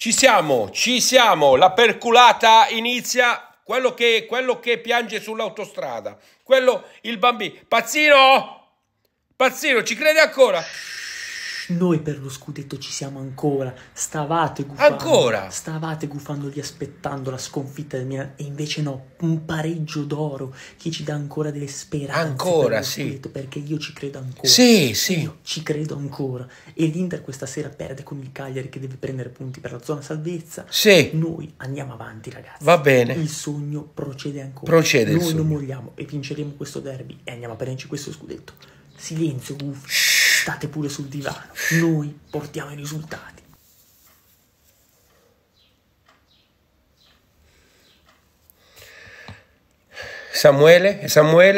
Ci siamo, ci siamo, la perculata inizia, quello che, quello che piange sull'autostrada, quello, il bambino, pazzino, pazzino, ci crede ancora? noi per lo scudetto ci siamo ancora. Stavate gufando. Ancora? Stavate gufando lì aspettando la sconfitta del Milan. E invece no, un pareggio d'oro che ci dà ancora delle speranze. Ancora, sì. perché io ci credo ancora. Sì, sì. Io ci credo ancora. E l'Inter questa sera perde con il Cagliari che deve prendere punti per la zona salvezza. Sì. Noi andiamo avanti, ragazzi. Va bene. Il sogno procede ancora. Procede Noi non moriamo e vinceremo questo derby e andiamo a prenderci questo scudetto. Silenzio, guffi state pure sul divano, noi portiamo i risultati. Samuele, Samuele.